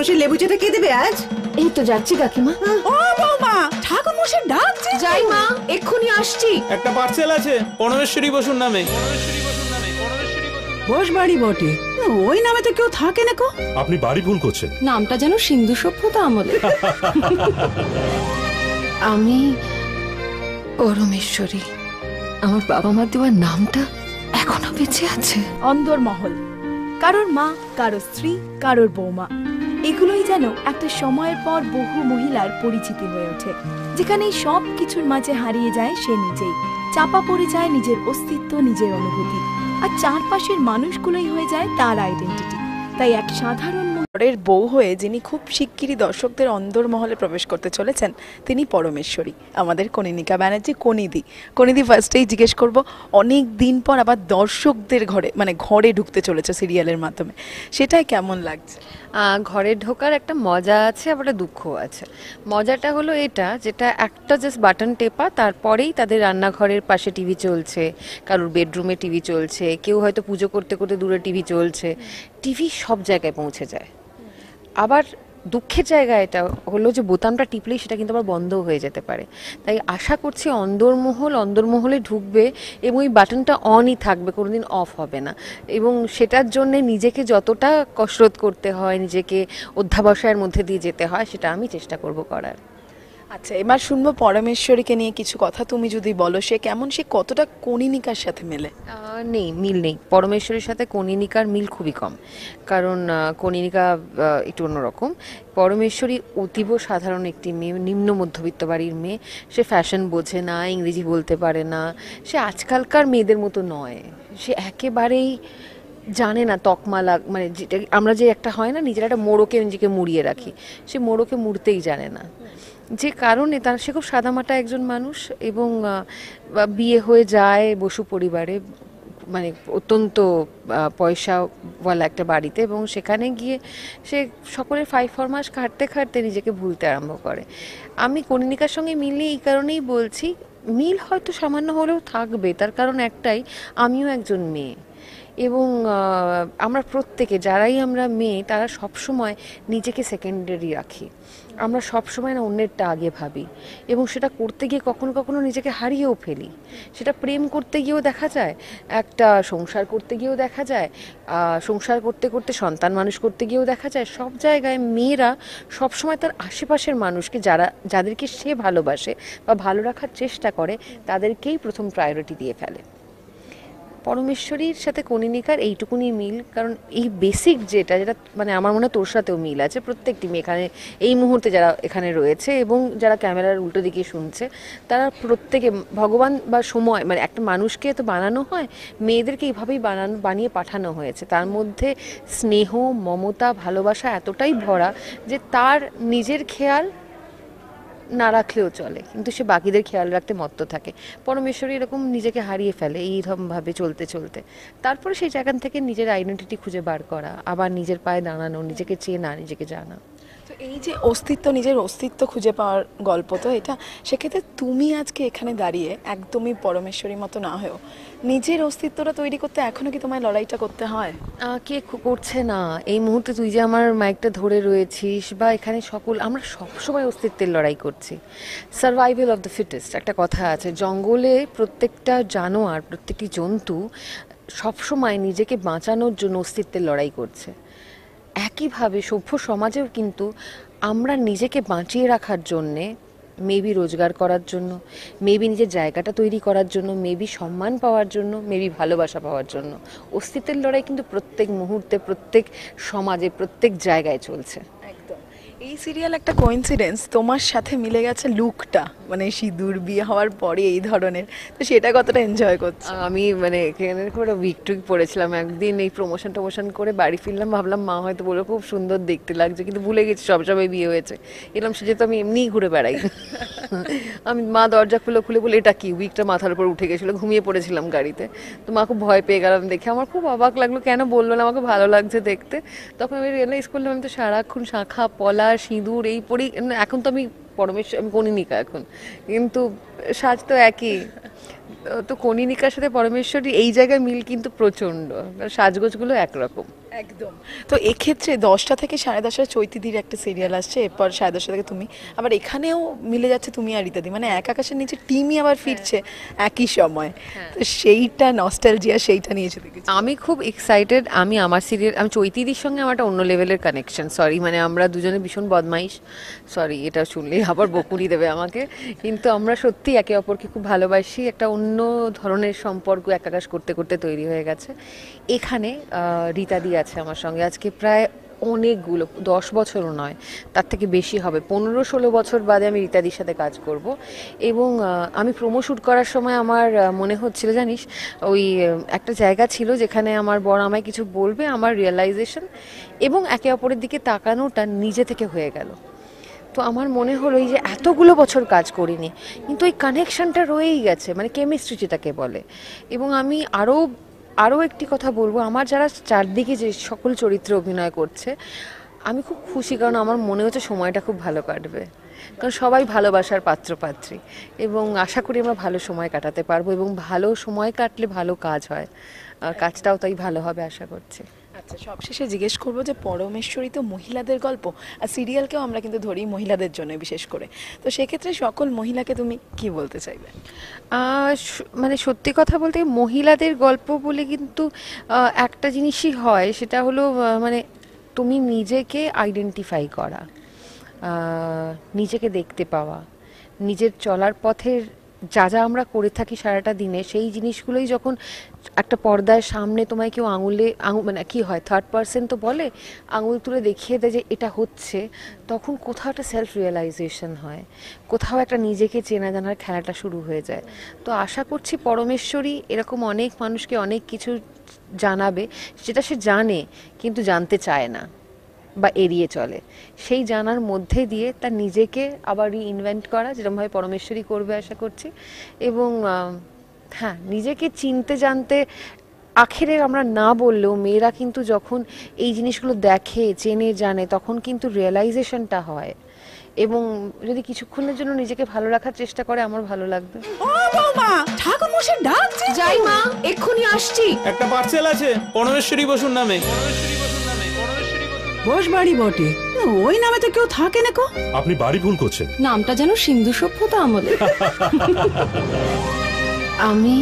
মশাই লেবু চেটে কে দেবে আজ এই তো যাচ্ছি কাকিমা হ্যাঁ। ও বৌমা ঠাকুর মশাই ডাকছে যাই মা এক্ষুনি আসছি একটা পার্সেল আছে পরমেশ্বরী বসুর নামে বস বাড়ি বটে ওই নামে তো কেউ থাকে না কো আপনি বাড়ি ভুল করছেন নামটা যেন সিন্ধু সভ্যতা আমলে আমি পরমেশ্বরী আমার বাবা মার দেওয়ার নামটা এখনো বেঁচে আছে অন্দর মহল কারোর মা কারোর স্ত্রী কারোর বৌমা এগুলোই যেন একটা সময়ের পর বহু মহিলার পরিচিতি হয়ে ওঠে যেখানে সব কিছুর মাঝে হারিয়ে যায় সে নিজেই চাপা পড়ে যায় নিজের অস্তিত্ব নিজের অনুভূতি আর চারপাশের মানুষগুলোই হয়ে যায় তার আইডেন্টিটি তাই এক সাধারণ পরের বউ হয়ে যিনি খুব শিগগিরই দর্শকদের অন্দর মহলে প্রবেশ করতে চলেছেন তিনি পরমেশ্বরী আমাদের কনিনিকা ব্যানার্জি কনিদি কনিদি ফার্স্টেই জিজ্ঞেস করব অনেক দিন পর আবার দর্শকদের ঘরে মানে ঘরে ঢুকতে চলেছে সিরিয়ালের মাধ্যমে সেটাই কেমন লাগছে ঘরে ঢোকার একটা মজা আছে আবার দুঃখ আছে মজাটা হলো এটা যেটা একটা জাস্ট বাটন টেপা তারপরেই তাদের রান্নাঘরের পাশে টিভি চলছে কারোর বেডরুমে টিভি চলছে কেউ হয়তো পুজো করতে করতে দূরে টিভি চলছে টিভি সব জায়গায় পৌঁছে যায় আবার দুঃখের জায়গা এটা হলো যে বোতামটা টিপলেই সেটা কিন্তু আবার বন্ধ হয়ে যেতে পারে তাই আশা করছি অন্দরমহল অন্দরমহলে ঢুকবে এবং ওই বাটনটা অনই থাকবে কোনোদিন অফ হবে না এবং সেটার জন্য নিজেকে যতটা কসরত করতে হয় নিজেকে অধ্যাবসায়ের মধ্যে দিয়ে যেতে হয় সেটা আমি চেষ্টা করব করার আচ্ছা এবার শুনবো পরমেশ্বরীকে নিয়ে কিছু কথা তুমি যদি বলো সে কেমন সে কতটা কণিনিকার সাথে মেলে নেই মিল নেই পরমেশ্বরীর সাথে কণিনিকার মিল খুবই কম কারণ কণিনিকা একটু অন্যরকম পরমেশ্বরী অতীব সাধারণ একটি মেয়ে নিম্ন মধ্যবিত্ত বাড়ির মেয়ে সে ফ্যাশন বোঝে না ইংরেজি বলতে পারে না সে আজকালকার মেয়েদের মতো নয় সে একেবারেই জানে না তকমা লাগ মানে যেটা আমরা যে একটা হয় না নিজের একটা মোড়কে নিজেকে মুড়িয়ে রাখি সে মোড়কে মুড়তেই জানে না যে কারণে তার সে খুব সাদামাটা একজন মানুষ এবং বিয়ে হয়ে যায় বসু পরিবারে মানে অত্যন্ত পয়সাওয়ালা একটা বাড়িতে এবং সেখানে গিয়ে সে সকলের ফাইভ ফোর মাস খাটতে খাটতে নিজেকে ভুলতে আরম্ভ করে আমি কনিনিকার সঙ্গে মিললে এই কারণেই বলছি মিল হয়তো সামান্য হলেও থাকবে তার কারণ একটাই আমিও একজন মেয়ে এবং আমরা প্রত্যেকে যারাই আমরা মেয়ে তারা সবসময় নিজেকে সেকেন্ডারি রাখি আমরা সবসময় না অন্যেরটা আগে ভাবি এবং সেটা করতে গিয়ে কখনো কখনো নিজেকে হারিয়েও ফেলি সেটা প্রেম করতে গিয়েও দেখা যায় একটা সংসার করতে গিয়েও দেখা যায় সংসার করতে করতে সন্তান মানুষ করতে গিয়েও দেখা যায় সব জায়গায় মেয়েরা সবসময় তার আশেপাশের মানুষকে যারা যাদেরকে সে ভালোবাসে বা ভালো রাখার চেষ্টা করে তাদেরকেই প্রথম প্রায়োরিটি দিয়ে ফেলে পরমেশ্বরীর সাথে কনিনিকার এইটুকুনি মিল কারণ এই বেসিক যেটা যেটা মানে আমার মনে হয় তোর সাথেও মিল আছে প্রত্যেকটি মেয়ে এখানে এই মুহূর্তে যারা এখানে রয়েছে এবং যারা ক্যামেরার উল্টো দিকে শুনছে তারা প্রত্যেকে ভগবান বা সময় মানে একটা মানুষকে তো বানানো হয় মেয়েদেরকে এইভাবেই বানানো বানিয়ে পাঠানো হয়েছে তার মধ্যে স্নেহ মমতা ভালোবাসা এতটাই ভরা যে তার নিজের খেয়াল না রাখলেও চলে কিন্তু সে বাকিদের খেয়াল রাখতে মত্ত থাকে পরমেশ্বরী এরকম নিজেকে হারিয়ে ফেলে এইরকমভাবে চলতে চলতে তারপরে সেই জায়গা থেকে নিজের আইডেন্টিটি খুঁজে বার করা আবার নিজের পায়ে দাঁড়ানো নিজেকে চেনা নিজেকে জানা তো এই যে অস্তিত্ব নিজের অস্তিত্ব খুঁজে পাওয়ার গল্প তো এটা সেক্ষেত্রে তুমি আজকে এখানে দাঁড়িয়ে একদমই পরমেশ্বরী মতো না হয়েও নিজের অস্তিত্বটা তৈরি করতে এখনও কি তোমায় লড়াইটা করতে হয় কে করছে না এই মুহূর্তে তুই যে আমার মাইকটা ধরে রয়েছিস বা এখানে সকল আমরা সবসময় অস্তিত্বের লড়াই করছি সার্ভাইভেল অফ দ্য ফিটেস্ট একটা কথা আছে জঙ্গলে প্রত্যেকটা জানোয়ার প্রত্যেকটি জন্তু সবসময় নিজেকে বাঁচানোর জন্য অস্তিত্বের লড়াই করছে একইভাবে সভ্য সমাজেও কিন্তু আমরা নিজেকে বাঁচিয়ে রাখার জন্যে মেবি রোজগার করার জন্য মেবি নিজের জায়গাটা তৈরি করার জন্য মেবি সম্মান পাওয়ার জন্য মেবি ভালোবাসা পাওয়ার জন্য অস্তিত্বের লড়াই কিন্তু প্রত্যেক মুহূর্তে প্রত্যেক সমাজে প্রত্যেক জায়গায় চলছে এই সিরিয়াল একটা কোইন্সিডেন্স তোমার সাথে মিলে গেছে লুকটা মানে সিঁদুর বিয়ে হওয়ার পরে এই ধরনের তো সেটা কতটা এনজয় করছো আমি মানে এখানে করে উইক টুইক পড়েছিলাম একদিন এই প্রমোশন টমোশন করে বাড়ি ফিরলাম ভাবলাম মা হয়তো বলে খুব সুন্দর দেখতে লাগছে কিন্তু ভুলে গেছি সব সবাই বিয়ে হয়েছে এরকম সে যেহেতু আমি এমনিই ঘুরে বেড়াই আমি মা দরজা খুলে খুলে বলে এটা কি উইকটা মাথার উপর উঠে গেছিলো ঘুমিয়ে পড়েছিলাম গাড়িতে তো মা খুব ভয় পেয়ে গেলাম দেখে আমার খুব অবাক লাগলো কেন বললো না আমাকে ভালো লাগছে দেখতে তখন আমি রিয়েলাইজ করলাম আমি তো সারাক্ষণ শাখা পলা সিঁদুর এই পরি মানে এখন তো আমি পরমেশ্বর আমি কনিনিকা এখন কিন্তু সাজ তো একই তো কনিনিকার সাথে পরমেশ্বরী এই জায়গায় মিল কিন্তু প্রচণ্ড সাজগোজগুলো একরকম একদম তো এক্ষেত্রে দশটা থেকে সাড়ে দশটা চৈতিদির একটা সিরিয়াল আসছে এরপর সাড়ে দশটা থেকে তুমি আবার এখানেও মিলে যাচ্ছে তুমি আর ইত্যাদি মানে এক আকাশের নিচে টিমই আবার হ্যাঁ। ফিরছে একই সময় হ্যাঁ। তো সেইটা নস্টালজিয়া সেইটা নিয়েছে আমি খুব এক্সাইটেড আমি আমার সিরিয়াল আমি চৈতিদির সঙ্গে আমার একটা অন্য লেভেলের কানেকশন সরি মানে আমরা দুজনে ভীষণ বদমাইশ সরি এটা শুনলেই আবার বকুনি দেবে আমাকে কিন্তু আমরা সত্যি একে অপরকে খুব ভালোবাসি একটা অন্য ধরনের সম্পর্ক এক আকাশ করতে করতে তৈরি হয়ে গেছে এখানে রীতাদি দিয়া আছে আমার সঙ্গে আজকে প্রায় অনেকগুলো দশ বছরও নয় তার থেকে বেশি হবে পনেরো ষোলো বছর বাদে আমি রীতাদির সাথে কাজ করব এবং আমি প্রোমো শ্যুট করার সময় আমার মনে হচ্ছিল জানিস ওই একটা জায়গা ছিল যেখানে আমার বড় আমায় কিছু বলবে আমার রিয়েলাইজেশন এবং একে অপরের দিকে তাকানোটা নিজে থেকে হয়ে গেল তো আমার মনে হলো এই যে এতগুলো বছর কাজ করিনি কিন্তু ওই কানেকশানটা রয়েই গেছে মানে কেমিস্ট্রি যেটাকে বলে এবং আমি আরও আরও একটি কথা বলবো আমার যারা চারদিকে যে সকল চরিত্রে অভিনয় করছে আমি খুব খুশি কারণ আমার মনে হচ্ছে সময়টা খুব ভালো কাটবে কারণ সবাই ভালোবাসার পাত্রপাত্রী এবং আশা করি আমরা ভালো সময় কাটাতে পারবো এবং ভালো সময় কাটলে ভালো কাজ হয় কাজটাও তাই ভালো হবে আশা করছি আচ্ছা সবশেষে জিজ্ঞেস করব যে পরমেশ্বরী তো মহিলাদের গল্প আর সিরিয়ালকেও আমরা কিন্তু ধরি মহিলাদের জন্য বিশেষ করে তো সেক্ষেত্রে সকল মহিলাকে তুমি কি বলতে চাইবে মানে সত্যি কথা বলতে মহিলাদের গল্প বলে কিন্তু একটা জিনিসই হয় সেটা হলো মানে তুমি নিজেকে আইডেন্টিফাই করা নিজেকে দেখতে পাওয়া নিজের চলার পথের যা যা আমরা করে থাকি সারাটা দিনে সেই জিনিসগুলোই যখন একটা পর্দায় সামনে তোমায় কেউ আঙুলে আঙুল মানে কী হয় থার্ড পার্সন তো বলে আঙুল তুলে দেখিয়ে দেয় যে এটা হচ্ছে তখন কোথাও একটা সেলফ রিয়েলাইজেশন হয় কোথাও একটা নিজেকে চেনা জানার খেলাটা শুরু হয়ে যায় তো আশা করছি পরমেশ্বরী এরকম অনেক মানুষকে অনেক কিছু জানাবে যেটা সে জানে কিন্তু জানতে চায় না বা এড়িয়ে চলে সেই জানার মধ্যে দিয়ে তার নিজেকে আবার রিইনভেন্ট করা যেরকমভাবে পরমেশ্বরী করবে আশা করছি এবং হ্যাঁ নিজেকে চিনতে জানতে আখেরে আমরা না বললেও মেয়েরা কিন্তু যখন এই জিনিসগুলো দেখে চেনে জানে তখন কিন্তু রিয়েলাইজেশনটা হয় এবং যদি কিছুক্ষণের জন্য নিজেকে ভালো রাখার চেষ্টা করে আমার ভালো লাগবে ঠাকুর মশাই ডাকছে যাই মা এক্ষুনি আসছি একটা পার্সেল আছে পরমেশ্বরী বসুর নামে পরমেশ্বরী বস বাড়ি বটে ওই নামে তো কেউ থাকে না কো আপনি বাড়ি ভুল করছেন নামটা যেন সিন্ধু সভ্যতা আমলে আমি